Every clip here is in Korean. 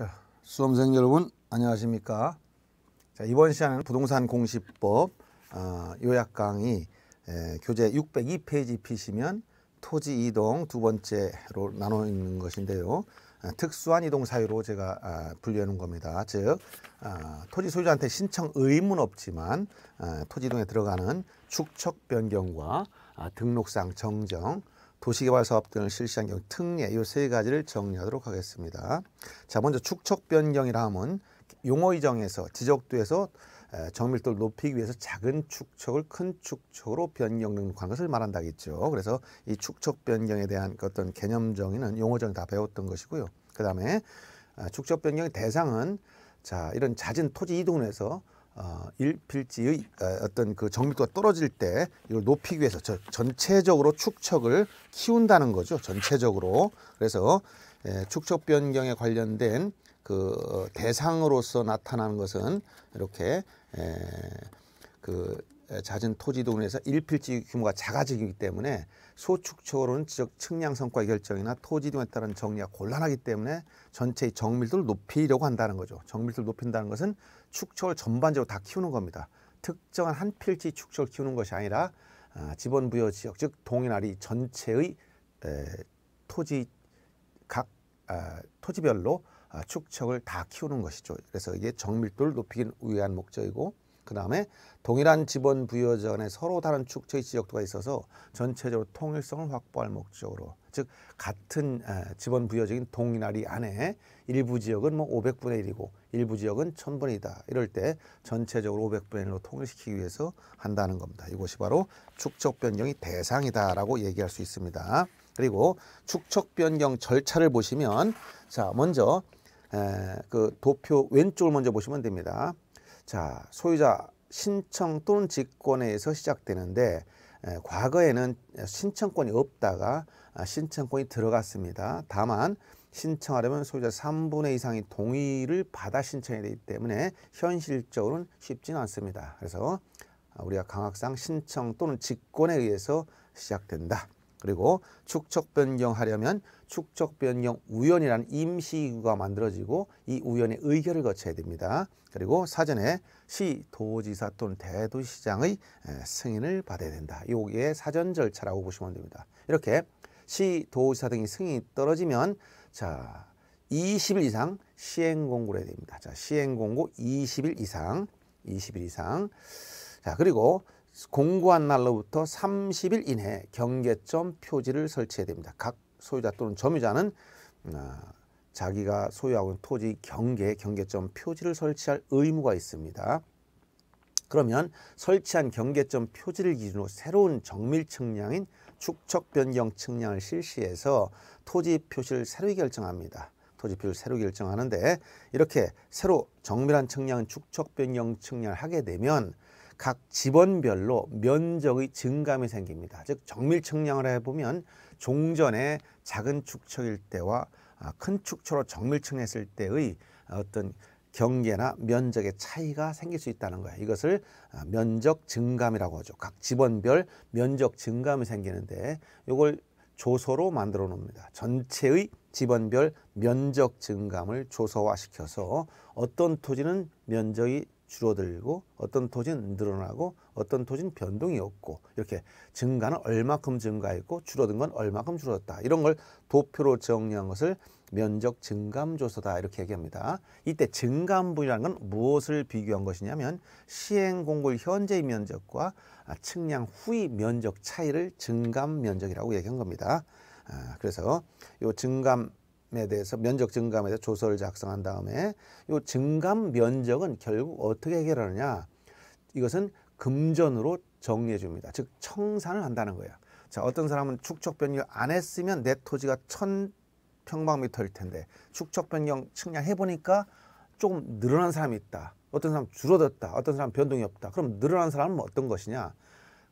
자, 수험생 여러분 안녕하십니까? 자, 이번 시간에는 부동산 공시법 어, 아, 요약 강의 에, 교재 602페이지 피시면 토지 이동 두 번째로 나눠 있는 것인데요. 아, 특수한 이동 사유로 제가 아, 분류해 놓은 겁니다. 즉 토지 소유자한테 신청 의무는 없지만 토지 이동에 들어가는 축척 변경과 등록상 정정 도시개발 사업 등을 실시한 경우 특례 이 세 가지를 정리하도록 하겠습니다. 자 먼저 축척 변경이라 함은 용어 이정에서 지적도에서 정밀도를 높이기 위해서 작은 축척을 큰 축척으로 변경 하는 것을 말한다겠죠. 그래서 이 축척 변경에 대한 어떤 개념 정의는 용어 정의 다 배웠던 것이고요. 그 다음에 아, 축척 변경의 대상은 자 이런 잦은 토지 이동에서 어, 일필지의 어, 어떤 그 정밀도가 떨어질 때 이걸 높이기 위해서 저, 전체적으로 축척을 키운다는 거죠. 전체적으로. 그래서 예, 축척 변경에 관련된 그 어, 대상으로서 나타나는 것은 이렇게 에, 예, 그 잦은 토지 동에서 일필지 규모가 작아지기 때문에 소축적으로는 지적 측량 성과 결정이나 토지 등에 따른 정리가 곤란하기 때문에 전체의 정밀도를 높이려고 한다는 거죠. 정밀도를 높인다는 것은 축척을 전반적으로 다 키우는 겁니다. 특정한 한 필지 축척을 키우는 것이 아니라 아, 지번 부여 지역 즉동이나리 전체의 에, 토지 각 아, 토지별로 아, 축척을 다 키우는 것이죠. 그래서 이게 정밀도를 높이기 위한 목적이고 그 다음에 동일한 지번 부여전에 서로 다른 축처의 지역도가 있어서 전체적으로 통일성을 확보할 목적으로 즉 같은 지번 부여적인 동일나리 안에 일부 지역은 뭐 500분의 1이고 일부 지역은 1000분의 1이다. 이럴 때 전체적으로 500분의 1로 통일시키기 위해서 한다는 겁니다. 이것이 바로 축적 변경이 대상이다라고 얘기할 수 있습니다. 그리고 축척 변경 절차를 보시면 자 먼저 에, 그 도표 왼쪽을 먼저 보시면 됩니다. 자 소유자 신청 또는 직권에서 시작되는데 과거에는 신청권이 없다가 아, 신청권이 들어갔습니다. 다만 신청하려면 소유자 3분의 이상이 동의를 받아 신청해야 되기 때문에 현실적으로는 쉽지는 않습니다. 그래서 우리가 강학상 신청 또는 직권에 의해서 시작된다. 그리고 축척 변경하려면 축적 변경 우연이라는 임시가 만들어지고 이 우연의 의결을 거쳐야 됩니다. 그리고 사전에 시, 도지사 또는 대도시장의 승인을 받아야 된다. 이게 사전 절차라고 보시면 됩니다. 이렇게 시, 도지사 등이 승인이 떨어지면 자 20일 이상 시행 공고를 해야 됩니다. 자 시행 공고 20일 이상, 20일 이상. 자 그리고 공고한 날로부터 30일 이내 경계점 표지를 설치해야 됩니다. 각 소유자 또는 점유자는 아, 자기가 소유하고 있는 토지 경계, 경계점 표지를 설치할 의무가 있습니다. 그러면 설치한 경계점 표지를 기준으로 새로운 정밀 측량인 축척 변경 측량을 실시해서 토지 표시를 새로 결정합니다. 토지 표시를 새로 결정하는데 이렇게 새로 정밀한 측량인 축척 변경 측량을 하게 되면 각지번별로 면적의 증감이 생깁니다. 즉 정밀 측량을 해보면 종전에 작은 축척일 때와 아, 큰 축처로 정밀층했을 때의 어떤 경계나 면적의 차이가 생길 수 있다는 거예요. 이것을 아, 면적 증감이라고 하죠. 각지번별 면적 증감이 생기는데 이걸 조서로 만들어 놓습니다. 전체의 지번별 면적 증감을 조서화시켜서 어떤 토지는 면적이 줄어들고 어떤 토지는 늘어나고 어떤 토지는 변동이 없고 이렇게 증가는 얼마큼 증가했고 줄어든 건 얼마큼 줄었다 이런 걸 도표로 정리한 것을 면적 증감 조사다 이렇게 얘기합니다. 이때 증감부라는 건 무엇을 비교한 것이냐면 시행공고일 현재의 면적과 아, 측량 후의 면적 차이를 증감 면적이라고 얘기한 겁니다. 아, 그래서 이 증감 에 대해서 면적 증감에 대해서 조서를 작성한 다음에 이 증감 면적은 결국 어떻게 해결하느냐 이것은 금전으로 정리해 줍니다. 즉 청산을 한다는 거예요. 자 어떤 사람은 축적 변경 안 했으면 내 토지가 천 평방미터일 텐데 축적 변경 측량해 보니까 조금 늘어난 사람이 있다. 어떤 사람 줄어들었다. 어떤 사람 변동이 없다. 그럼 늘어난 사람은 어떤 것이냐?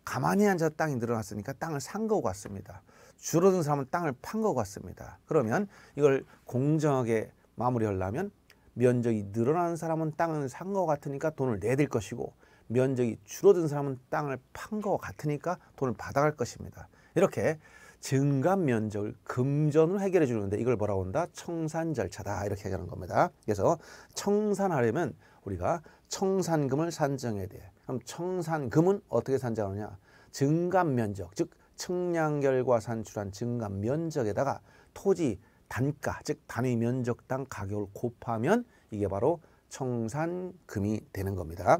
가만히 앉아 땅이 늘어났으니까 땅을 산 거 같습니다. 줄어든 사람은 땅을 판 것 같습니다. 그러면 이걸 공정하게 마무리하려면 면적이 늘어나 사람은 땅을 산것 같으니까 돈을 내들 것이고 면적이 줄어든 사람은 땅을 판것 같으니까 돈을 받아갈 것입니다. 이렇게 증감 면적을 금전으로 해결해 주는데 이걸 뭐라고 한다? 청산 절차다 이렇게 얘기하는 겁니다. 그래서 청산하려면 우리가 청산금을 산정해야 돼. 그럼 청산금은 어떻게 산정하느냐? 증감 면적, 즉 측량결과 산출한 증감 면적에다가 토지 단가 즉 단위 면적당 가격을 곱하면 이게 바로 청산금이 되는 겁니다.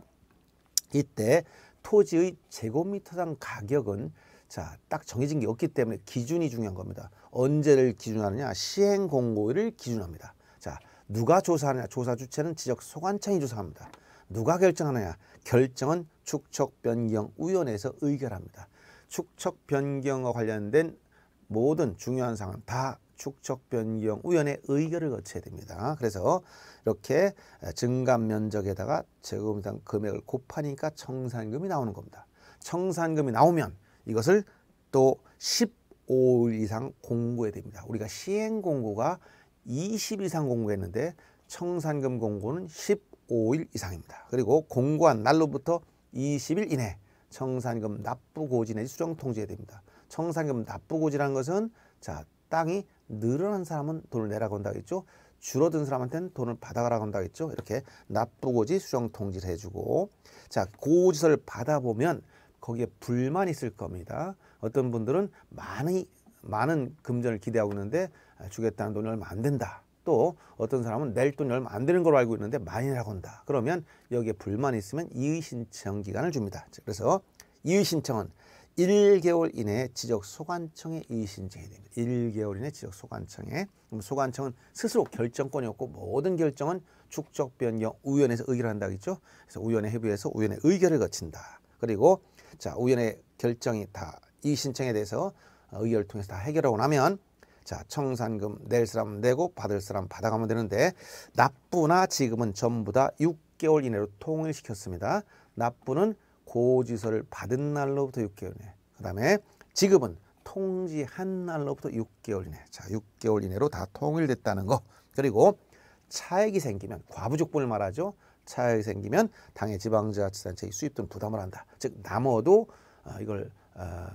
이때 토지의 제곱미터당 가격은 자, 딱 정해진 게 없기 때문에 기준이 중요한 겁니다. 언제를 기준하느냐? 시행 공고일을 기준합니다. 자, 누가 조사하느냐? 조사 주체는 지적 소관청이 조사합니다. 누가 결정하느냐? 결정은 축척 변경 위원회에서 의결합니다. 축척 변경과 관련된 모든 중요한 사항은 다 축척 변경 우연의 의결을 거쳐야 됩니다. 그래서 이렇게 증감 면적에다가 제곱미 금액을 곱하니까 청산금이 나오는 겁니다. 청산금이 나오면 이것을 또 15일 이상 공고해야 됩니다. 우리가 시행 공고가 20 이상 공고했는데 청산금 공고는 15일 이상입니다. 그리고 공고한 날로부터 20일 이내 청산금 납부고지 내지 수정통지해야 됩니다. 청산금 납부고지라는 것은 자 땅이 늘어난 사람은 돈을 내라고 한다겠죠. 줄어든 사람한테는 돈을 받아가라고 한다겠죠. 이렇게 납부고지 수정통지를 해주고 자 고지서를 받아보면 거기에 불만이 있을 겁니다. 어떤 분들은 많이 많은 금전을 기대하고 있는데 아, 주겠다는 돈이 얼마 안 된다. 또 어떤 사람은 낼 돈이 얼마 안 되는 걸로 알고 있는데 많이 라고 한다. 그러면 여기에 불만이 있으면 이의신청 기간을 줍니다. 그래서 이의신청은 1개월 이내 지적 소관청에 이의신청해야 됩니다. 1개월 이내 지적 소관청에. 그럼 소관청은 스스로 결정권이 없고 모든 결정은 축적 변경 우연에서 의결한다 그랬죠. 그래서 우연의 협의에서 우연의 의결을 거친다. 그리고 자, 우연의 결정이 다 이의신청에 대해서 어, 의결을 통해서 다 해결하고 나면 자, 청산금 낼 사람 내고 받을 사람 받아가면 되는데 납부나 지금은 전부 다 6개월 이내로 통일시켰습니다. 납부는 고지서를 받은 날로부터 6개월 이내. 그다음에 지금은 통지한 날로부터 6개월 이내. 자, 6개월 이내로 다 통일됐다는 거. 그리고 차액이 생기면 과부족분을 말하죠. 차액이 생기면 당의 지방자치단체의 수입돈 부담을 한다. 즉 남어도 아, 이걸 아,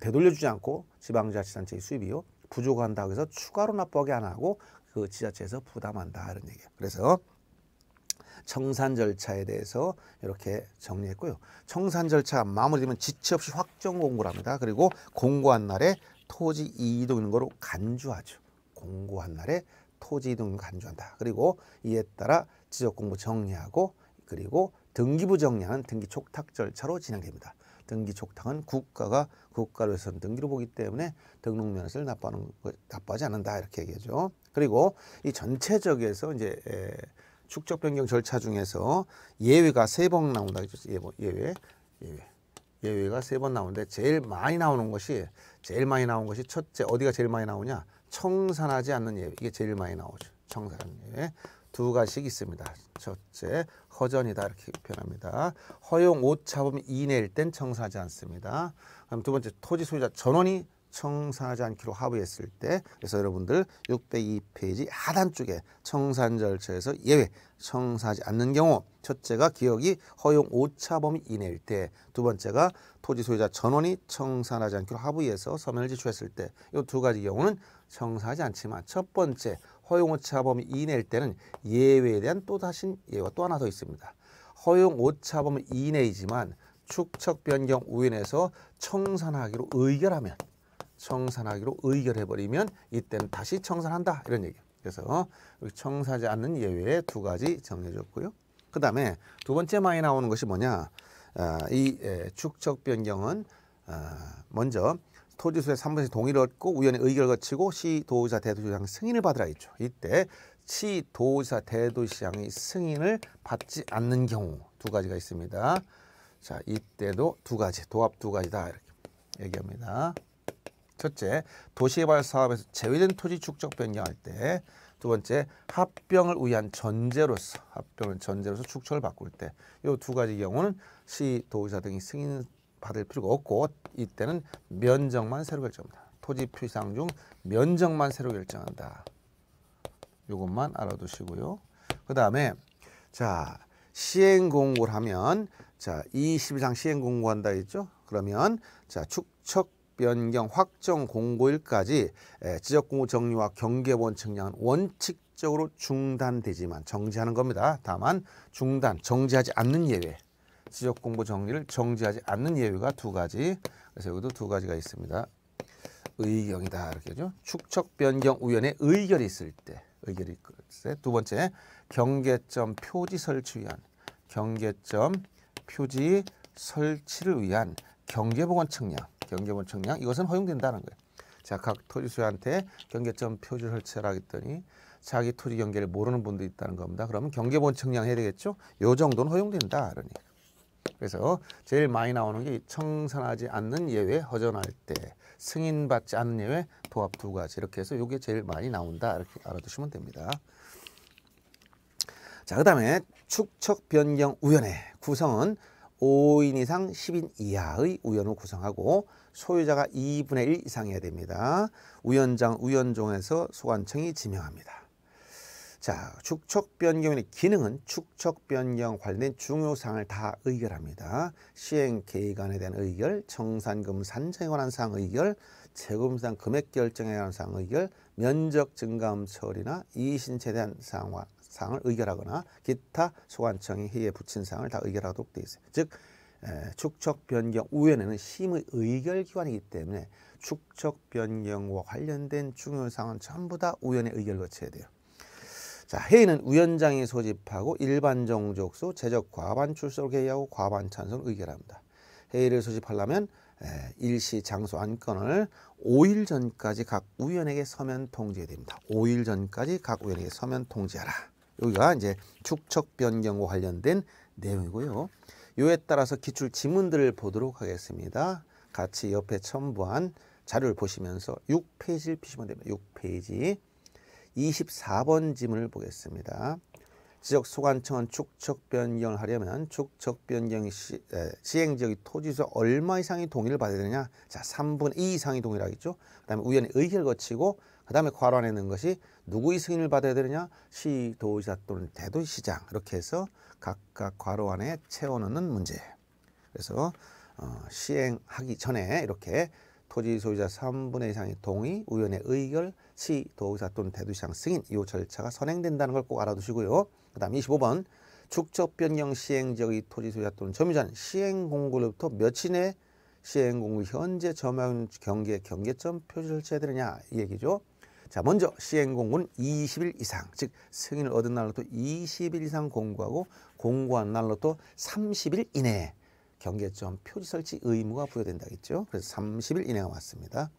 되돌려주지 않고 지방자치단체의 수입이요 부족한다고 해서 추가로 납부하게 안 하고 그 지자체에서 부담한다 이런 얘기예요. 그래서 청산 절차에 대해서 이렇게 정리했고요. 청산 절차 마무리되면 지체 없이 확정 공고를 합니다. 그리고 공고한 날에 토지 이동 인거로 간주하죠. 공고한 날에 토지 이동 간주한다. 그리고 이에 따라 지적 공부 정리하고 그리고 등기부 정리하는 등기 촉탁 절차로 진행됩니다. 등기 촉탁은 국가가 국가로선 등기로 보기 때문에 등록 면허세를 납부하는 납부하지 않는다 이렇게 얘기하죠. 그리고 이 전체적에서 이제 에, 축적 변경 절차 중에서 예외가 세 번 나온다 예, 뭐, 예외 예외 예외가 세 번 나오는데 제일 많이 나오는 것이 제일 많이 나온 것이 첫째 어디가 제일 많이 나오냐 청산하지 않는 예외 이게 제일 많이 나오죠 청산 예외 두 가지씩 있습니다. 첫째, 허전이다 이렇게 표현합니다. 허용 오차범 이내일 땐 청사하지 않습니다. 그럼 두 번째, 토지 소유자 전원이 청산하지 않기로 합의했을 때 그래서 여러분들 602페이지 하단 쪽에 청산 절차에서 예외 청산하지 않는 경우 첫째가 기억이 허용 오차 범위 이내일 때두 번째가 토지 소유자 전원이 청산하지 않기로 합의해서 서면을 제출했을 때이 두 가지 경우는 청산하지 않지만 첫 번째 허용오차범위 이내일 때는 예외에 대한 또 다시 예외가 또 하나 더 있습니다. 허용오차범위 이내이지만 축척 변경 우인에서 청산하기로 의결하면 청산하기로 의결해버리면 이때는 다시 청산한다 이런 얘기예요. 그래서 청산하지 않는 예외 에두 가지 정해졌고요. 그 다음에 두 번째 많이 나오는 것이 뭐냐. 아, 이 예, 축척 변경은 아, 먼저 토지수에 3의씩 동의를 얻고 우연히 의결을 거치고 시도의사 대도시장 승인을 받으라 했죠. 이때 시도의사 대도시장의 승인을 받지 않는 경우 두 가지가 있습니다. 자, 이때도 두 가지, 도합 두 가지다 이렇게 얘기합니다. 첫째, 도시개발 사업에서 제외된 토지 축적 변경할 때두 번째, 합병을 위한 전제로서 합병을 전제로서 축척을 바꿀 때이 두 가지 경우는 시도의사 등이 승인 받을 필요가 없고 이때는 면적만 새로 결정합니다. 토지 표상중 면적만 새로 결정한다. 이것만 알아두시고요. 그 다음에 자 시행 공고를 하면 자 20상 시행 공고한다 했죠. 그러면 자 축척 변경 확정 공고일까지 예, 지적 공고 정리와 경계본 측량은 원칙적으로 중단되지만 정지하는 겁니다. 다만 중단 정지하지 않는 예외. 지역 공부 정리를 정지하지 않는 예외가 두 가지. 그래서 여기도 두 가지가 있습니다. 의경이다 이렇게 하죠. 축척 변경 우연의 의결이 있을 때 의결이 있을 때. 두 번째 경계점 표지 설치 위한 경계점 표지 설치를 위한 경계보건 측량 경계보건 측량 이것은 허용된다는 거예요. 자, 각 토지수한테 경계점 표지 설치를 하겠더니 자기 토지 경계를 모르는 분도 있다는 겁니다. 그러면 경계보건 측량 해야 되겠죠? 요 정도는 허용된다. 그러니까. 그래서 제일 많이 나오는 게 청산하지 않는 예외 허전할 때 승인받지 않는 예외 도합 두 가지 이렇게 해서 이게 제일 많이 나온다 이렇게 알아두시면 됩니다. 자, 그 다음에 축척 변경 우연의 구성은 5인 이상 10인 이하의 우연을 구성하고 소유자가 2분의 1 이상이어야 됩니다. 우연장 우연종에서 소관청이 지명합니다. 자, 축척 변경의 기능은 축척 변경 관련된 중요사항을 다 의결합니다. 시행 계획안에 대한 의결, 정산금 산정에 관한 사항 의결, 재금상 금액 결정에 관한 사항 의결, 면적 증감 처리나 이의신체에 대한 사항과 사항을 의결하거나 기타 소관청이 회의에 붙인 사항을 다 의결하도록 되어 있어요. 즉 축척 변경 우회에는 심의 의결 기관이기 때문에 축척 변경과 관련된 중요 사항은 전부 다 우연의 의결로 거쳐야 돼요. 자, 회의는 위원장이 소집하고 일반 정족수 제적 과반 출석을 개의하고 과반 찬성을 의결합니다. 회의를 소집하려면 일시 장소 안건을 5일 전까지 각우원에게 서면 통지해야 됩니다. 5일 전까지 각우원에게 서면 통지하라. 여기가 이제 축척 변경과 관련된 내용이고요. 요에 따라서 기출 지문들을 보도록 하겠습니다. 같이 옆에 첨부한 자료를 보시면서 6페이지를 피시면 됩니다. 6페이지. 24번 지문을 보겠습니다. 지역 소관청은 축척 변경을 하려면 축척 변경 시, 에, 시행 지역이 토지에서 얼마 이상의 동의를 받아야 되느냐? 자, 3분의 2 이상의 동의를 하겠죠. 그다음에 의원의 의결 거치고 그다음에 괄호 안에 넣은 것이 누구의 승인을 받아야 되느냐? 시도지사 또는 대도시장 이렇게 해서 각각 괄호 안에 채워 넣는 문제. 그래서 어, 시행하기 전에 이렇게 토지 소유자 3분의 이상의 동의, 우연의 의결, 시, 도의사 또는 대도시장 승인 이 절차가 선행된다는 걸 꼭 알아두시고요. 그 다음 25번 축적 변경 시행 지역의 토지 소유자 또는 점유자는 시행 공고로부터 며칠 내 시행 공고 현재 점유 경계 경계점 표시 설치해야 되느냐 이 얘기죠. 자 먼저 시행 공고는 20일 이상 즉 승인을 얻은 날로부터 20일 이상 공고하고 공고한 날로부터 30일 이내에 경계점 표지 설치 의무가 부여된다겠죠. 그래서 30일 이내가 맞습니다.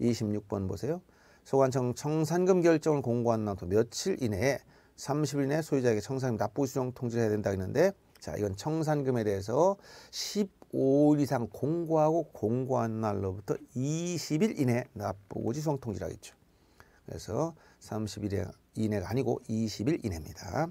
26번 보세요. 소관청 청산금 결정을 공고한 날도 며칠 이내에 30일 내 소유자에게 청산금 납부 수정 통지를 해야 된다 했는데 자 이건 청산금에 대해서 15일 이상 공고하고 공고한 날로부터 20일 이내 납부고지 수령 통지를 하겠죠. 그래서 30일 이내가 아니고 20일 이내입니다.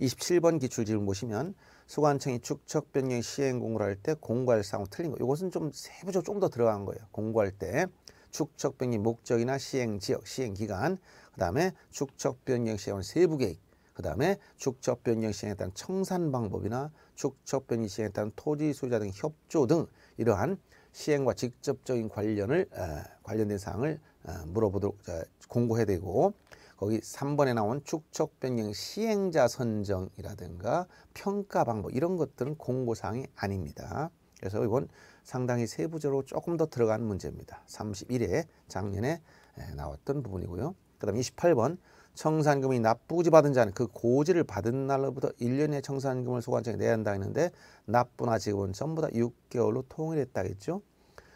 27번 기출지문 보시면 소관청이 축척 변경 시행 공고를 할 때 공고할 사항 틀린 거. 이것은 좀 세부적으로 좀 더 들어간 거예요. 공고할 때 축척변경 목적이나 시행지역, 시행기간, 그 다음에 축척변경 시행을 세부계획, 그 다음에 축척변경 시행에 따른 청산방법이나 축척변경 시행에 따른 토지 소유자 등 협조 등 이러한 시행과 직접적인 관련을 에, 어, 관련된 사항을 에, 어, 물어보도록 에, 어, 공고해야 되고 거기 3번에 나온 축척 변경 시행자 선정이라든가 평가 방법 이런 것들은 공고 사항이 아닙니다. 그래서 이건 상당히 세부적으로 조금 더 들어간 문제입니다. 31회 작년에 예, 나왔던 부분이고요. 그 다음 28번 청산금이 납부지 받은 자는 그 고지를 받은 날로부터 1년의 청산금을 소관청에 내야 한다 했는데 납부나 지급은 전부 다 6개월로 통일했다했죠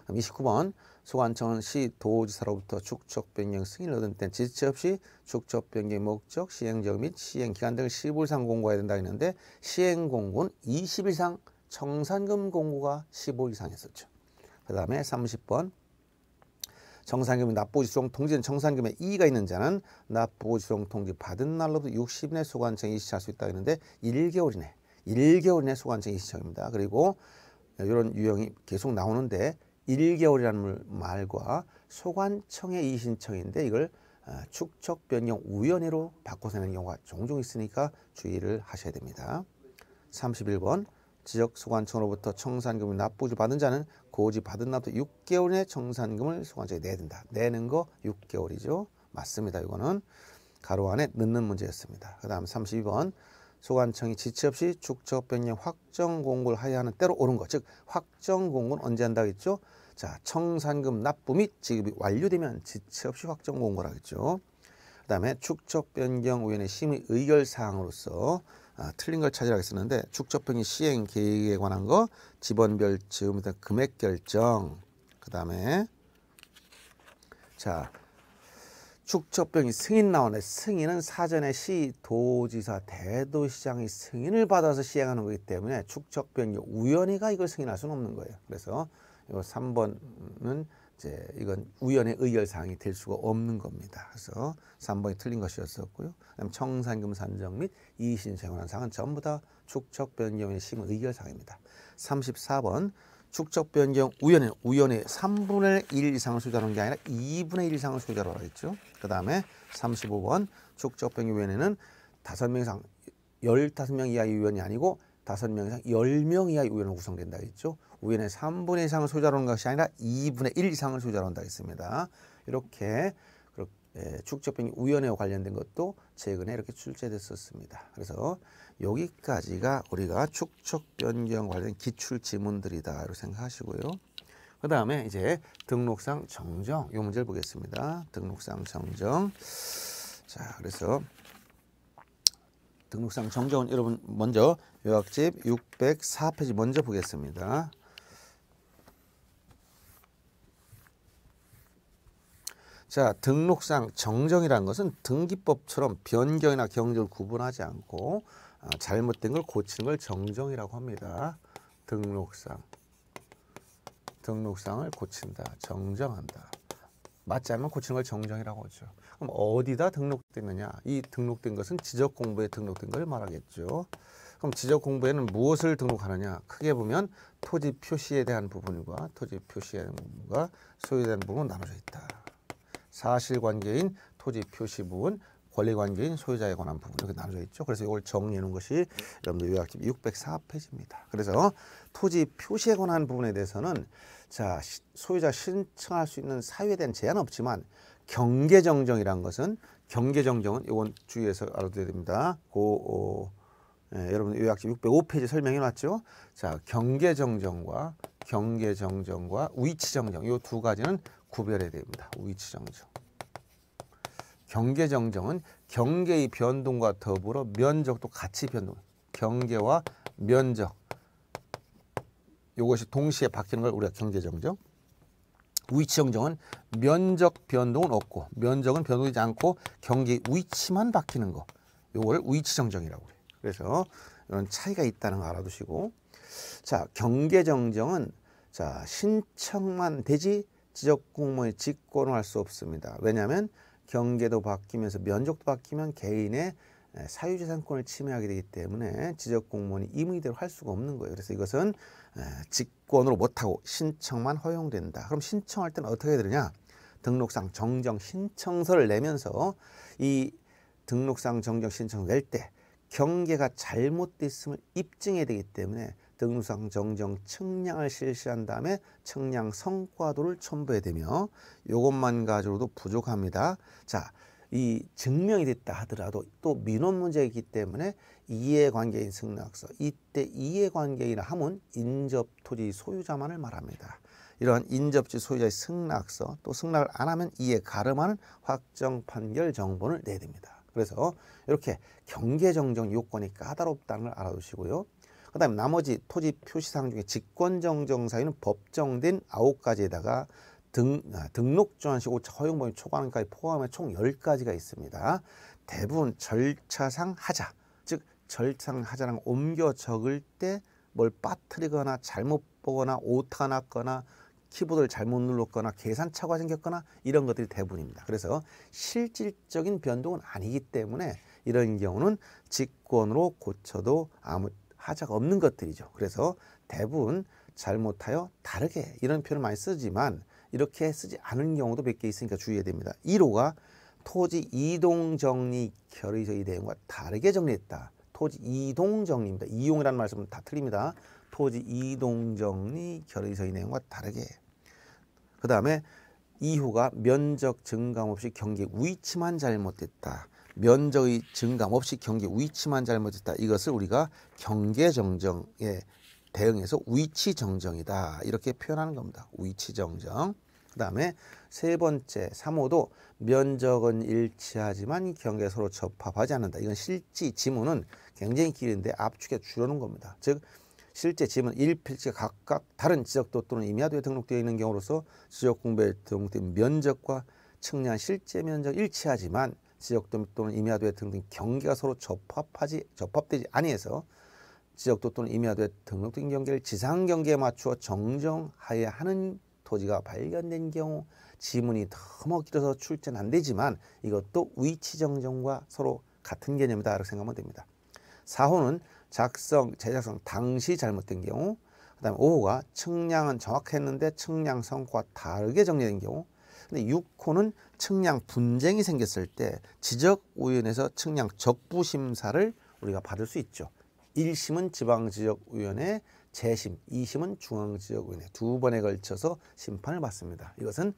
그럼 29번 소관청은 시 도지사로부터 축적 변경 승인을 얻은 때 지체 없이 축적 변경 목적, 시행적 및 시행기간 등을 10일 상 공고해야 된다 했는데 시행공고는 20일 이상 정산금 공고가 15 이상했었죠. 그 다음에 30번 정산금이 납부지수령 통지된 정산금에 이의가 있는 자는 납부지수령 통지 받은 날로부터 60일 내 소관청이 이시할 수 있다 했는데 1개월 이내 1개월 이내 소관청이 시청입니다. 그리고 이런 유형이 계속 나오는데 1개월이라는 말과 소관청의 이신청인데 의 이걸 어, 축적 변경 우연으로 바꿔서 내는 경우가 종종 있으니까 주의를 하셔야 됩니다. 31번 지역 소관청으로부터 청산금을 납부를 받은 자는 고지 받은 날부터 6개월 내 청산금을 소관청에 내야 된다. 내는 거 6개월이죠. 맞습니다. 이거는 가로 안에 넣는 문제였습니다. 그 다음 32번 소관청이 지체 없이 축척 변경 확정 공고를 하야 여 하는 때로 옳은 것. 즉 확정 공고는 언제 한다고 했죠? 자, 청산금 납부 및 지급이 완료되면 지체 없이 확정 공고라 하겠죠. 그다음에 축척 변경 위원회 심의 의결 사항으로서 아, 틀린 걸 찾으라고 했었는데 축적평이 시행 계획에 관한 거 지번별 지음 금액 결정 그 다음에 자 축척병이 승인 나오네. 승인은 사전에 시, 도지사, 대도시장이 승인을 받아서 시행하는 거기 때문에 축척병이 우연히가 이걸 승인할 수는 없는 거예요. 그래서 이거 3번은 이제 이건 우연의 의결 사항이 될 수가 없는 겁니다. 그래서 3번이 틀린 것이었었고요. 그다음 청산금 산정 및 이신 의 재관한 사항은 전부 다 축적 변경의 심의 의결 사항입니다. 34번 축적 변경 우연의 우연의 3분의 1 이상을 소유 하는 게 아니라 2분의 1 이상을 소유자로 하겠죠. 그다음에 35번 축적 변경 위원회는 5명 이상 15명 이하의 위원이 아니고 다섯 명 이상 열명 이하의 우연으로 구성된다 했죠. 우연의 삼분의 이상을 소자로는 것이 아니라 이분의일 이상을 소자로 한다 했습니다. 이렇게 예, 축적병이 우연에 관련된 것도 최근에 이렇게 출제됐었습니다. 그래서 여기까지가 우리가 축적 변경 관련 기출 지문들이다 이렇게 생각하시고요. 그 다음에 이제 등록상 정정 이 문제를 보겠습니다. 등록상 정정 자 그래서 등록상 정정원 여러분 먼저 요약집 604페이지 먼저 보겠습니다. 자, 등록상 정정이라는 것은 등기법처럼 변경이나 경조를 구분하지 않고 아, 잘못된 걸 고치는 걸 정정이라고 합니다. 등록상. 등록상을 고친다. 정정한다. 맞지 않으면 고치는 걸 정정이라고 하죠. 그럼 어디다 등록되느냐? 이 등록된 것은 지적 공부에 등록된 걸 말하겠죠. 그럼 지적 공부에는 무엇을 등록하느냐? 크게 보면 토지 표시에 대한 부분과 토지 표시에 대한 부분과 소유에 대한 부분 나눠져 있다. 사실관계인 토지 표시 부분, 권리관계인 소유자에 관한 부분 이렇게 나눠져 있죠. 그래서 이걸 정리해 놓은 것이 여러분들 요약집 604페이지입니다. 그래서 토지 표시에 관한 부분에 대해서는 자 소유자 신청할 수 있는 사유에 대한 제한은 없지만 경계정정이라는 것은 경계정정은 이건 주의해서 알아두야 됩니다. 고, 어, 예, 여러분 요약지 605페이지 설명해 놨죠. 자, 경계정정과 경계정정과 위치정정 이 두 가지는 구별해야 됩니다. 위치정정. 경계정정은 경계의 변동과 더불어 면적도 같이 변동. 경계와 면적. 이것이 동시에 바뀌는 걸 우리가 경계정정. 위치 정정은 면적 변동은 없고 면적은 변동되지 않고 경계 위치만 바뀌는 거. 요걸 위치 정정이라고 그래요. 그래서 이런 차이가 있다는 거 알아두시고 자, 경계 정정은 자, 신청만 되지 지적 공무원의 직권을 할 수 없습니다. 왜냐하면 경계도 바뀌면서 면적도 바뀌면 개인의 예, 사유재산권을 침해하게 되기 때문에 지적공무원이 임의대로 할 수가 없는 거예요. 그래서 이것은 예, 직권으로 못하고 신청만 허용된다. 그럼 신청할 때는 어떻게 해야 되느냐? 등록상 정정 신청서를 내면서 이 등록상 정정 신청을 낼 때 경계가 잘못됐음을 입증해야 되기 때문에 등록상 정정 측량을 실시한 다음에 측량 성과도를 첨부해야 되며 이것만 가지고도 부족합니다. 자, 이 증명이 됐다 하더라도 또 민원 문제이기 때문에 이해관계인 승낙서 이때 이해관계인 함은 인접토지 소유자만을 말합니다. 이러한 인접지 소유자의 승낙서 또 승낙을 안 하면 이에 가름하는 확정 판결 정보을 내야 됩니다. 그래서 이렇게 경계정정 요건이 까다롭다는 걸 알아두시고요. 그 다음에 나머지 토지 표시사항 중에 직권정정 사유는 법정된 아홉 가지에다가 등, 아, 등록전환시 오차 허용 범위 초과하는까지 포함해 총 열가지가 있습니다. 대부분 절차상 하자, 즉 절차상 하자랑 옮겨 적을 때 뭘 빠뜨리거나 잘못 보거나 오타 났거나 키보드를 잘못 눌렀거나 계산차가 생겼거나 이런 것들이 대부분입니다. 그래서 실질적인 변동은 아니기 때문에 이런 경우는 직권으로 고쳐도 아무 하자가 없는 것들이죠. 그래서 대부분 잘못하여 다르게 이런 표현을 많이 쓰지만 이렇게 쓰지 않은 경우도 몇 개 있으니까 주의해야 됩니다. 1호가 토지 이동 정리 결의서 의 내용과 다르게 정리했다. 토지 이동 정리입니다. 이용이라는 말씀은 다 틀립니다. 토지 이동 정리 결의서의 내용과 다르게. 그 다음에 2호가 면적 증감 없이 경계 위치만 잘못됐다. 면적의 증감 없이 경계 위치만 잘못됐다. 이것을 우리가 경계 정정의 대응해서 위치 정정이다 이렇게 표현하는 겁니다. 위치 정정. 그 다음에 세 번째 3호도 면적은 일치하지만 경계 서로 접합하지 않는다. 이건 실지 지문은 굉장히 길인데 압축에 줄여놓은 겁니다. 즉 실제 지문 1필지 각각 다른 지적도 또는 임야도에 등록되어 있는 경우로서 지적공부에 등록된 면적과 측량 실제 면적 일치하지만 지적도 또는 임야도에 등록된 경계가 서로 접합하지 접합되지 아니해서 지적도 또는 임야도의 등록된 경계를 지상 경계에 맞추어 정정하여야 하는 토지가 발견된 경우 지문이 너무 길어서 출제는 안 되지만 이것도 위치 정정과 서로 같은 개념이다 이렇게 생각하면 됩니다. 4호는 작성, 제작성 당시 잘못된 경우 그 다음에 5호가 측량은 정확했는데 측량 성과 다르게 정리된 경우 근데 6호는 측량 분쟁이 생겼을 때 지적 우연에서 측량 적부 심사를 우리가 받을 수 있죠. 일심은 지방지역위원회, 재심, 이심은 중앙지역위원회 두 번에 걸쳐서 심판을 받습니다. 이것은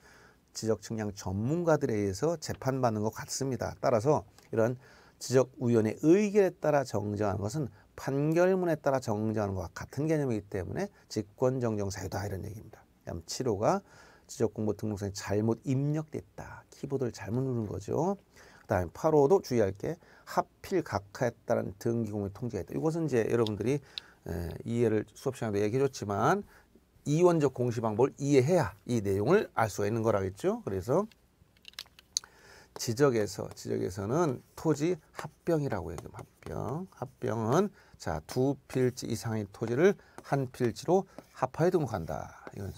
지적 측량 전문가들에 의해서 재판받는 것 같습니다. 따라서 이런 지적위원회 의결에 따라 정정하는 것은 판결문에 따라 정정하는 것과 같은 개념이기 때문에 직권정정 사유다 이런 얘기입니다. 그다음 7호가 지적공부 등록상에 잘못 입력됐다. 키보드를 잘못 누른 거죠. 그다음에 8호도 주의할 게 하필 각하했다는 등기공의 통제가 있다. 이것은 이제 여러분들이 이해를 수업 시간에도 얘기해줬지만 이원적 공시 방법을 이해해야 이 내용을 알 수가 있는 거라겠죠. 그래서 지적에서 지적에서는 토지 합병이라고 해요. 합병. 합병은 자, 두 필지 이상의 토지를 한 필지로 합하여 등록한다. 이건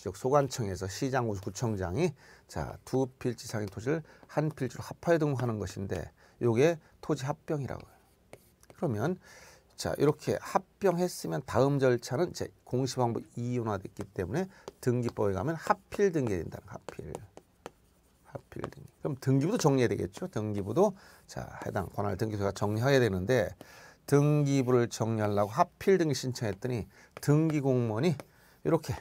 지역 소관청에서 시장 구청장이 자 두 필지 상인 토지를 한 필지로 합하여 등록하는 것인데 요게 토지 합병이라고요. 그러면 자 이렇게 합병했으면 다음 절차는 이제 공시방법 이윤화됐기 때문에 등기법에 가면 합필 등기된다는 하필 하필 등기. 그럼 등기부도 정리해야 되겠죠. 등기부도 자 해당 권할 등기소가 정리해야 되는데 등기부를 정리하려고 하필 등기 신청했더니 등기 공무원이 이렇게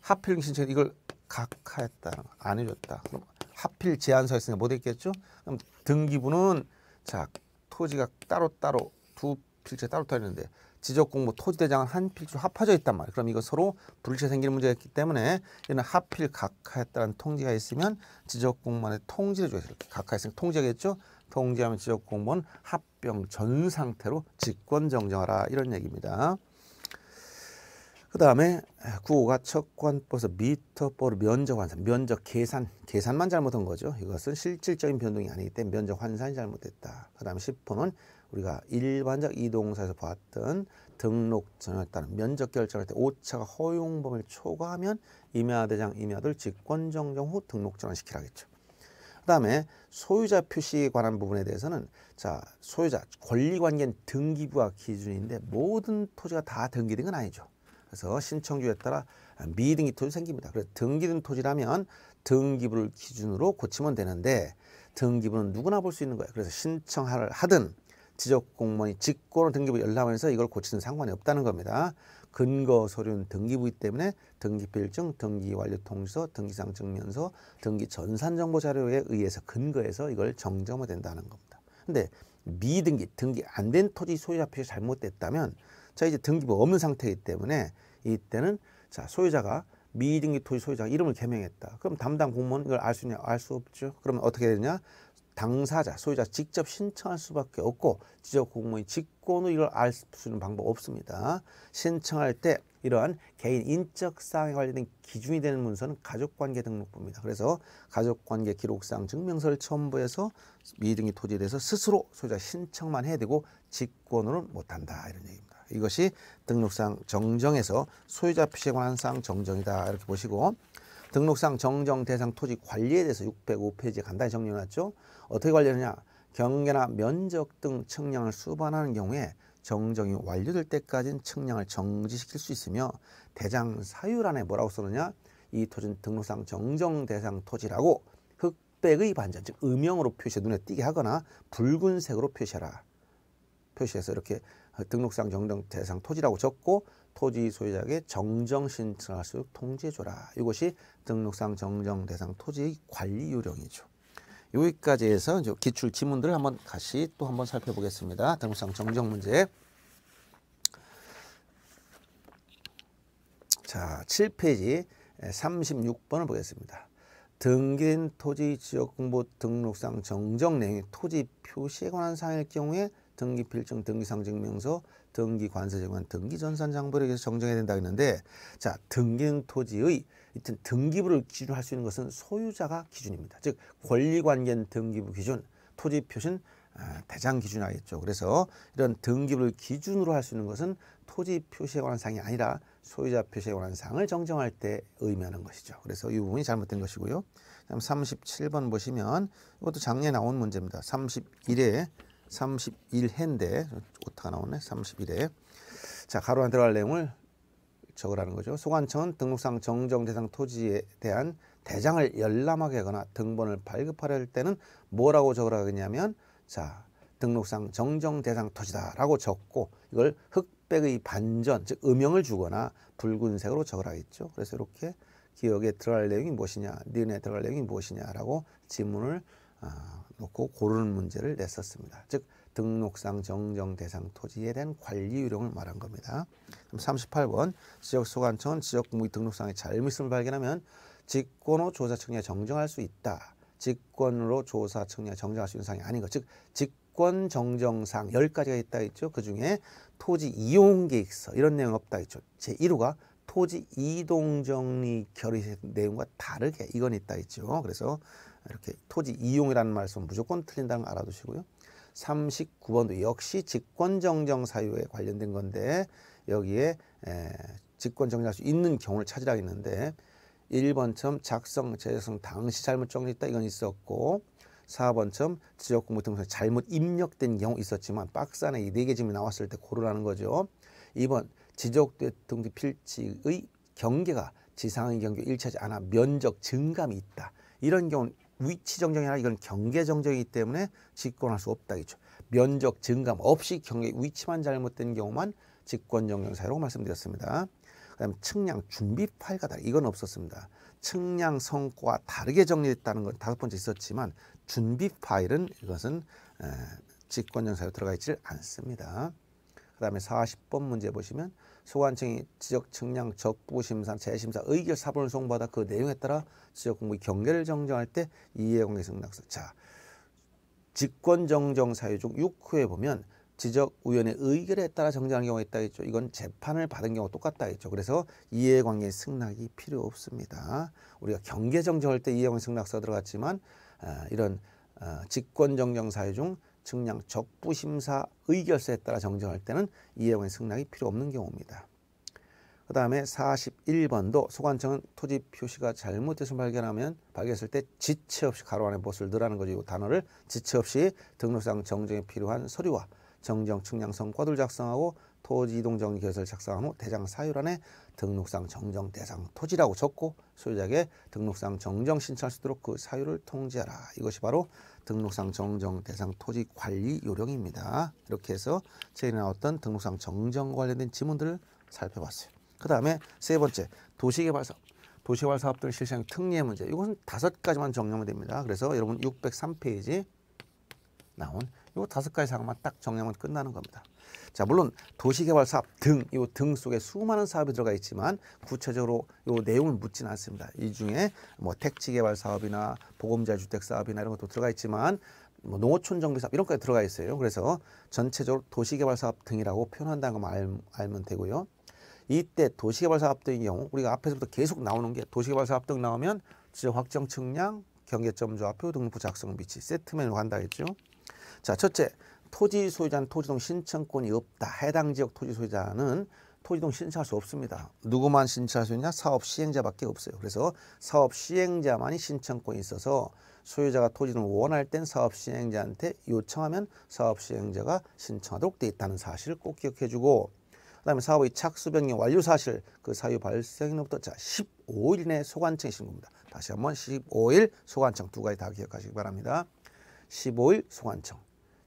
하필 신청 이걸 각하했다안 해줬다. 그럼 하필 제안서 했으니까 못 했겠죠? 그럼 등기부는 자 토지가 따로따로 두 필체 따로따로 있는데 지적공모 토지대장은 한필로 합하져 있단 말이에요. 그럼 이거 서로 불일치 생기는 문제가있기 때문에 얘는 하필 각하했다는 통지가 있으면 지적공모의 통지를 줘야 돼요. 각하했으니까 통지하겠죠? 통지하면 지적공모는 합병 전 상태로 직권정정하라 이런 얘기입니다. 그 다음에 구호가 첫관버에 미터 볼 면적 환산, 면적 계산, 계산만 잘못한 거죠. 이것은 실질적인 변동이 아니기 때문에 면적 환산이 잘못됐다. 그 다음 에 10호는 우리가 일반적 이동사에서 봤던 등록전에 따른 면적 결정할 때 오차가 허용 범위를 초과하면 임야대장, 임야들 직권정정 후 등록 전환시키라겠죠. 그 다음에 소유자 표시에 관한 부분에 대해서는 자 소유자 권리관계는 등기부와 기준인데 모든 토지가 다 등기된 건 아니죠. 그래서 신청주에 따라 미등기 토지 생깁니다. 그래서 등기된 토지라면 등기부를 기준으로 고치면 되는데 등기부는 누구나 볼 수 있는 거예요. 그래서 신청을 하든 지적공무원이 직권으로 등기부 열람해서 이걸 고치는 상관이 없다는 겁니다. 근거 서류는 등기부이기 때문에 등기필증, 등기완료통지서, 등기상증명서, 등기전산정보자료에 의해서 근거해서 이걸 정정하면 된다는 겁니다. 근데 미등기, 등기 안 된 토지 소유자 표시 잘못됐다면 자 이제 등기부 없는 상태이기 때문에 이때는 자 소유자가 미등기 토지 소유자 가 이름을 개명했다. 그럼 담당 공무원 이걸 알 수 있냐? 알 수 없죠. 그러면 어떻게 되냐? 당사자 소유자 직접 신청할 수밖에 없고 지적 공무원이 직권으로 이걸 알 수 있는 방법 없습니다. 신청할 때 이러한 개인 인적 사항에 관련된 기준이 되는 문서는 가족관계 등록부입니다. 그래서 가족관계 기록상 증명서를 첨부해서 미등기 토지에 대해서 스스로 소유자 신청만 해야 되고 직권으로는 못한다 이런 얘기입니다. 이것이 등록상 정정에서 소유자 피해관한 사항 정정이다 이렇게 보시고 등록상 정정 대상 토지 관리에 대해서 605페이지에 간단히 정리해놨죠. 어떻게 관리하느냐 경계나 면적 등 측량을 수반하는 경우에 정정이 완료될 때까지는 측량을 정지시킬 수 있으며 대장 사유란에 뭐라고 쓰느냐 이 토지는 등록상 정정 대상 토지라고 흑백의 반전 즉 음영으로 표시해 눈에 띄게 하거나 붉은색으로 표시하라 표시해서 이렇게 그 등록상 정정 대상 토지라고 적고 토지 소유자에게 정정 신청할 수 있도록 통지해줘라. 이것이 등록상 정정 대상 토지 관리 요령이죠. 여기까지 해서 기출 지문들을 한번 다시 또 한번 살펴보겠습니다. 등록상 정정 문제. 자, 7페이지 36번을 보겠습니다. 등기된 토지 지역 공부 등록상 정정 내용의 토지 표시에 관한 사항일 경우에 등기필증, 등기상증명서, 등기관세증권, 등기전산장부에서 정정해야 된다 했는데 자 등기는 토지의 이튼 등기부를 기준으로 할 수 있는 것은 소유자가 기준입니다. 즉 권리관계는 등기부 기준, 토지표신 아, 대장 기준이 하겠죠. 그래서 이런 등기부를 기준으로 할 수 있는 것은 토지 표시에 관한 사항이 아니라 소유자 표시에 관한 사항을 정정할 때 의미하는 것이죠. 그래서 이 부분이 잘못된 것이고요. 그다음 37번 보시면 이것도 작년에 나온 문제입니다. 31에 31회인데 오타가 나오네. 31회. 자, 가로안 들어갈 내용을 적으라는 거죠. 소관청은 등록상 정정 대상 토지에 대한 대장을 열람하게 하거나 등본을 발급하려 할 때는 뭐라고 적으라 하냐면 자, 등록상 정정 대상 토지다라고 적고 이걸 흑백의 반전, 즉 음영을 주거나 붉은색으로 적으라했죠 그래서 이렇게 기억에 들어갈 내용이 무엇이냐, 니은에 들어갈 내용이 무엇이냐라고 지문을 아, 놓고 고르는 문제를 냈었습니다. 즉 등록상 정정 대상 토지에 대한 관리 유령을 말한 겁니다. 그럼 38번 지역소관청은 지역공무 등록상의 잘못을 발견하면 직권으로 조사 청량에 정정할 수 있다. 직권으로 조사 청량에 정정할 수 있는 사항이 아닌 것. 즉 직권 정정상 열가지가 있다 했죠 그중에 토지 이용 계획서 이런 내용 없다 했죠 제1호가 토지 이동 정리 결의 내용과 다르게 이건 있다 했죠 그래서 이렇게 토지 이용이라는 말씀 무조건 틀린다는 걸 알아두시고요. 39번도 역시 직권정정 사유에 관련된 건데 여기에 에, 직권정정할 수 있는 경우를 찾으라 했는데 1번 처점 작성, 재작성 당시 잘못 정리했다 이건 있었고 4번 처점 지역공부 등록서 잘못 입력된 경우 있었지만 박스 안에 이네개 점이 나왔을 때 고르라는 거죠. 2번 지적대등기 필지의 경계가 지상의 경계 일치하지 않아 면적 증감이 있다. 이런 경우는 위치 정정이 아니라 이건 경계 정정이기 때문에 직권할 수 없다겠죠. 면적 증감 없이 경계 위치만 잘못된 경우만 직권 정정 사유라고 말씀드렸습니다. 그다음 측량 준비 파일과 다르 이건 없었습니다. 측량 성과 다르게 정리됐다는 건 다섯 번째 있었지만 준비 파일은 이것은 직권정 사유 들어가 있지 않습니다. 그 다음에 사십 번 문제 보시면 소관청이 지적 측량 적부 심사 재심사 의결 사본을 송부하다 그 내용에 따라 지역 공무의 경계를 정정할 때 이해관계 승낙서 자 직권 정정 사유 중 6호에 보면 지적 위원의 의결에 따라 정정한 경우가 있다 했죠. 이건 재판을 받은 경우 똑같다 했죠. 그래서 이해관계 승낙이 필요 없습니다. 우리가 경계 정정할 때 이해관계 승낙서 들어갔지만 어, 이런 어, 직권 정정 사유 중 측량 적부심사 의결서에 따라 정정할 때는 이해관의 승낙이 필요 없는 경우입니다. 그 다음에 41번도 소관청은 토지 표시가 잘못돼서 발견하면 발견했을 때 지체 없이 가로 안에 못을 넣으라는 거죠. 이 단어를 지체 없이 등록상 정정에 필요한 서류와 정정 측량 성과를 작성하고 토지 이동 정리 계획서를 작성한 후 대장 사유란에 등록상 정정 대상 토지라고 적고 소유자에게 등록상 정정 신청할 수 있도록 그 사유를 통지하라. 이것이 바로 등록상 정정 대상 토지 관리 요령입니다. 이렇게 해서 최근에 나왔던 등록상 정정 관련된 지문들을 살펴봤어요. 그 다음에 세 번째 도시개발 사업. 도시개발 사업들 실시행 특례 문제. 이것은 다섯 가지만 정리하면 됩니다. 그래서 여러분 603페이지 나온 요 다섯 가지 사항만 딱 정리하면 끝나는 겁니다. 자, 물론 도시개발 사업 등, 요등 속에 수많은 사업이 들어가 있지만 구체적으로 요 내용을 묻진 않습니다. 이 중에 뭐 택지 개발 사업이나 보금자 주택 사업이나 이런 것도 들어가 있지만 뭐 농어촌 정비 사업 이런 것까지 들어가 있어요. 그래서 전체적으로 도시개발 사업 등이라고 표현한다는 것만 알, 면 되고요. 이때 도시개발 사업 등의 경우 우리가 앞에서부터 계속 나오는 게 도시개발 사업 등 나오면 지적 확정 측량, 경계점 조합표 등록부 작성 비치 세트 맨으로 간다 했죠. 자, 첫째, 토지 소유자는 토지동 신청권이 없다. 해당 지역 토지 소유자는 토지동 신청할 수 없습니다. 누구만 신청할 수 있냐? 사업 시행자밖에 없어요. 그래서 사업 시행자만이 신청권이 있어서 소유자가 토지를 원할 땐 사업 시행자한테 요청하면 사업 시행자가 신청하도록 돼 있다는 사실을 꼭 기억해 주고 그다음에 사업의 착수 변경 완료 사실 그 사유 발생일로부터 자 15일 내 소관청 신고입니다. 다시 한번 15일 소관청 두 가지 다 기억하시기 바랍니다. 15일 소관청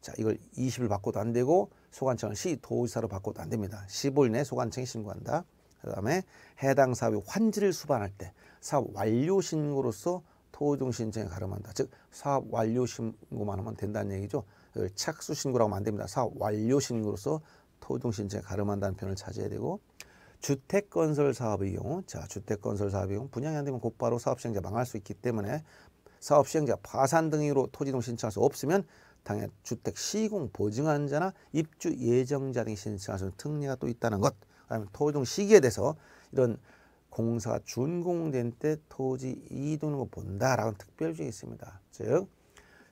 자, 이걸 20일 바꿔도 안 되고 소관청을 시 도의사로 바꿔도 안 됩니다. 15일 내 소관청이 신고한다. 그다음에 해당 사업이 환지를 수반할 때 사업 완료 신고로서 토종 신청에 가름한다. 즉 사업 완료 신고만 하면 된다는 얘기죠. 그걸 착수 신고라고 하면 안 됩니다. 사업 완료 신고로서 토종 신청에 가름한다는 편을 차지해야 되고 주택 건설 사업의 경우 자 주택 건설 사업의 경우 분양이 안 되면 곧바로 사업 시행자 망할 수 있기 때문에 사업 시행자 파산 등으로 토지동 신청할 수 없으면 당해 주택 시공 보증한자나 입주 예정자 등이 신청할 수 있는 특례가 또 있다는 것. 그다음에 토종 지 시기에 대해서 이런 공사가 준공된 때 토지 이동을 본다라는 특별주의이 있습니다. 즉,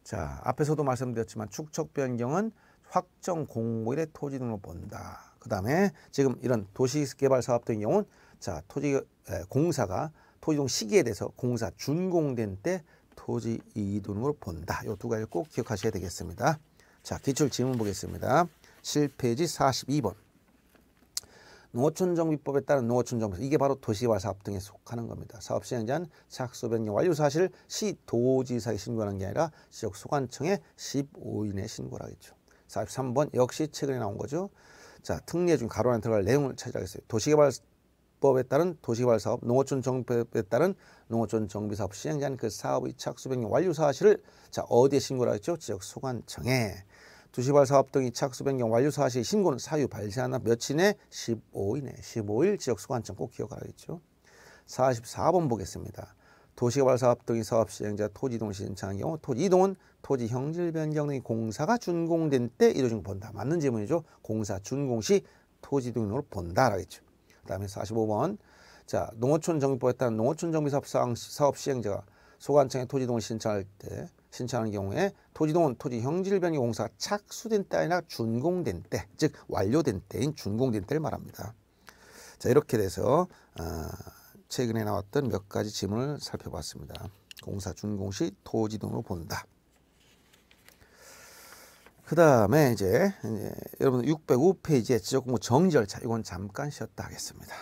자 앞에서도 말씀드렸지만 축척 변경은 확정 공고일에 토지 등록을 본다. 그 다음에 지금 이런 도시개발 사업 등의 경우는 자 토지 에, 공사가 토지동 시기에 대해서 공사 준공된 때 토지 이동으로 본다. 이 두 가지 꼭 기억하셔야 되겠습니다. 자, 기출 질문 보겠습니다. 7페이지 42번. 농어촌 정비법에 따른 농어촌 정비 법 이게 바로 도시와 사업 등에 속하는 겁니다. 사업 시행에 대한 착소 변경 완료 사실 시 도지사에 신고하는 게 아니라 지역 소관청에 15인에 신고를 하겠죠. 43번 역시 최근에 나온 거죠. 자, 특례 중 가로 안에 들어갈 내용을 찾아가겠어요 도시개발 법에 따른 도시개발 사업, 농어촌 정비에 법 따른 농어촌 정비 사업 시행자는 그 사업의 착수변경 완료 사실을 자 어디에 신고를 하겠죠? 지역 소관청에 도시개발 사업 등이 착수변경 완료 사실 신고는 사유 발생한 날 며칠 내 15일 내 15일 지역 소관청 꼭 기억하겠죠? 44번 보겠습니다. 도시개발 사업 등이 사업 시행자 토지 이동 신청한 경우 토지 이동은 토지 형질 변경 등의 공사가 준공된 때 이루어진 본다. 맞는 질문이죠. 공사 준공 시 토지 등동 으로 본다라겠죠. 그다음에 45번 자 농어촌 정비법에 따른 농어촌 정비 사업 시행자가 소관청에 토지동을 신청할 때 신청하는 경우에 토지동은 토지 형질 변경 공사 착수된 때나 준공된 때, 즉 완료된 때인 준공된 때를 말합니다. 자 이렇게 돼서 어, 최근에 나왔던 몇 가지 질문을 살펴봤습니다. 공사 준공 시 토지동으로 본다. 그 다음에 이제, 이제 여러분 605페이지에 지적공부 정절차 이건 잠깐 쉬었다 하겠습니다.